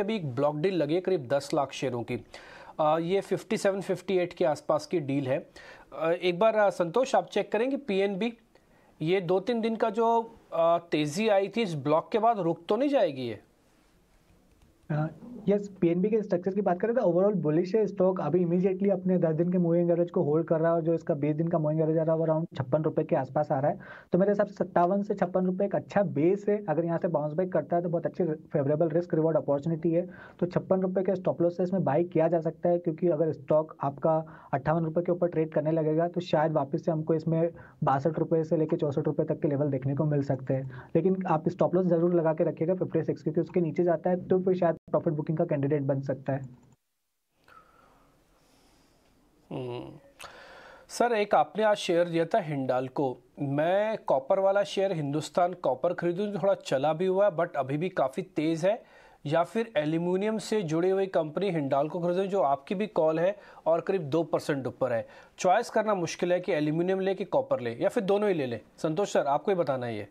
अभी एक block deal लगी है करीब 10 लाख शेयरों की आ, ये फिफ्टी एट के आसपास की डील है आ, एक बार संतोष आप चेक करेंगे पीएनबी ये दो तीन दिन का जो तेज़ी आई थी इस ब्लॉक के बाद रुक तो नहीं जाएगी ये यस uh, पीएनबी के स्ट्रक्चर की बात करें तो ओवरऑल बुलिश है स्टॉक अभी इमीडिएटली अपने दस दिन के मूविंग एवरेज को होल्ड कर रहा है और जो इसका बीस दिन का मूविंग एवरेज आ रहा है वो अराउंड छप्पन रुपये के आसपास आ रहा है तो मेरे हिसाब से सत्तावन से छप्पन रुपये एक अच्छा बेस है अगर यहाँ से बाउंस बैक करता है तो बहुत अच्छी फेवरेबल रिस्क रिवॉर्ड अपॉर्चुनिटी है तो छप्पन रुपये के स्टॉप लॉस से इसमें बाई किया जा सकता है क्योंकि अगर स्टॉक आपका अट्ठावन रुपये के ऊपर ट्रेड करने लगेगा तो शायद वापस से हमको इसमें बासठ रुपये से लेकर चौसठ रुपये तक के लेवल देखने को मिल सकते हैं लेकिन आप स्टॉप लॉस जरूर लगा के रखिएगा फिफ्टी सिक्स क्योंकि उसके नीचे जाता है तो फिर शायद प्रॉफिट बुकिंग का कैंडिडेट बन सकता है हम्म। सर एक आपने आज शेयर दिया था हिंडाल को मैं कॉपर वाला शेयर हिंदुस्तान कॉपर खरीदूँ तो थोड़ा चला भी हुआ है बट अभी भी काफ़ी तेज़ है या फिर एल्यूमिनियम से जुड़ी हुई कंपनी हिंडाल को खरीदूँ जो आपकी भी कॉल है और करीब दो परसेंट ऊपर है चॉइस करना मुश्किल है कि एल्यूमिनियम ले कि कॉपर ले या फिर दोनों ही ले लें संतोष सर आपको ही बताना है ये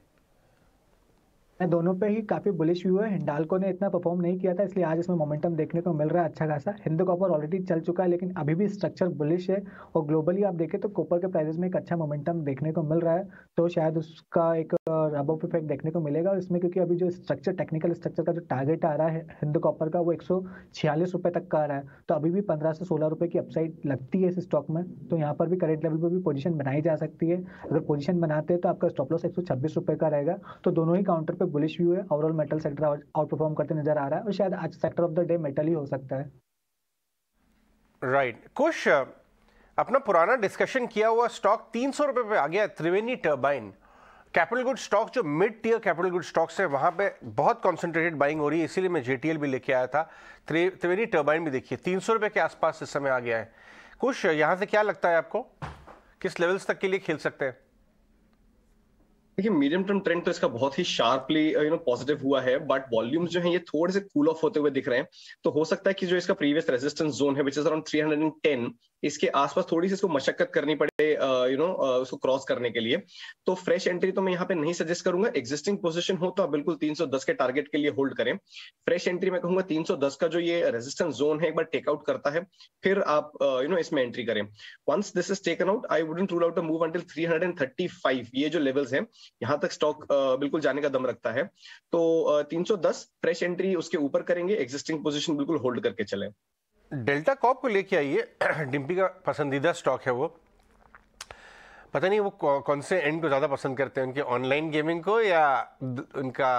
मैं दोनों पे ही काफ़ी बुलिश व्यू है हिंडालको ने इतना परफॉर्म नहीं किया था इसलिए आज इसमें मोमेंटम देखने को मिल रहा है अच्छा खासा हिंदू कॉपर ऑलरेडी चल चुका है लेकिन अभी भी स्ट्रक्चर बुलिश है और ग्लोबली आप देखें तो कॉपर के प्राइजेस में एक अच्छा मोमेंटम देखने को मिल रहा है तो शायद उसका एक रब ऑफ इफेक्ट देखने को मिलेगा इसमें क्योंकि अभी जो स्ट्रक्चर टेक्निकल स्ट्रक्चर का जो टारगेट आ रहा है हिंदू कॉपर का वो एक रुपए तक का आ रहा है तो अभी भी पंद्रह से सोलह रुपये की अपसाइड लगती है इस स्टॉक में तो यहाँ पर भी करेंट लेवल पर भी पोजिशन बनाई जा सकती है अगर पोजीशन बनाते हैं तो आपका स्टॉप लॉस एक का रहेगा तो दोनों ही काउंटर पर बुलिश व्यू है overall metal sector outperform करते नजर आ रहा है और शायद आज sector of the day metal ही हो सकता है राइट right. कुछ uh, अपना पुराना डिस्कशन किया हुआ स्टॉक तीन सौ रुपये पे आ गया Triveni turbine capital good stock जो mid tier capital good stocks है वहाँ पे बहुत कॉन्सेंट्रेटेड बाइंग हो रही है इसीलिए मैं जेटीएल भी लेके आया था त्रिवेणी टर्बाइन भी देखिए तीन सौ रुपये के आसपास इस समय आ गया है कुछ यहाँ से क्या लगता है आपको किस लेवल्स तक के लिए खेल सकते हैं देखिए मीडियम टर्म ट्रेंड तो इसका बहुत ही शार्पली यू नो पॉजिटिव हुआ है बट वॉल्यूम्स जो है ये थोड़े से कूल cool ऑफ होते हुए दिख रहे हैं तो हो सकता है कि जो इसका प्रीवियस रेजिस्टेंस जोन है विच इज अराउंड 310 इसके आसपास थोड़ी सी इसको मशक्कत करनी पड़े यू नो उसको क्रॉस करने के लिए तो फ्रेश एंट्री तो मैं यहाँ पे नहीं सजेस्ट करूंगा एग्जिस्टिंग पोजिशन हो तो आप बिल्कुल 310 के टारगेट के लिए होल्ड करें फ्रेश एंट्री मैं कहूंगा 310 का जो ये रेजिस्टेंस जोन है एक बार टेकआउट करता है फिर आप यू नो इसमें एंट्री करें once this is taken out I wouldn't rule out a move until 335 ये जो लेवल्स है यहाँ तक स्टॉक बिल्कुल जाने का दम रखता है तो सौ दस फ्रेश एंट्री उसके ऊपर करेंगे एग्जिस्टिंग पोजिशन बिल्कुल होल्ड करके चले डेल्टा कॉप को लेके आइए डिम्पी का पसंदीदा स्टॉक है वो पता नहीं वो कौन से एंड को ज़्यादा पसंद करते हैं उनके ऑनलाइन गेमिंग को या उनका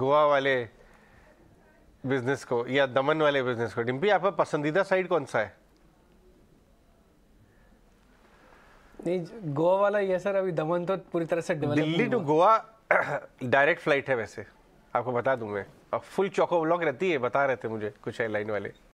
गोवा वाले बिजनेस को या दमन वाले बिजनेस को डिम्पी आपका पसंदीदा साइड कौन सा है नहीं गोवा वाला ये सर अभी दमन तो पूरी तरह से Delhi to Goa direct flight है वैसे आपको बता दूं मैं और फुल चौको ब्लॉक रहती है बता रहे थे मुझे कुछ एयरलाइन वाले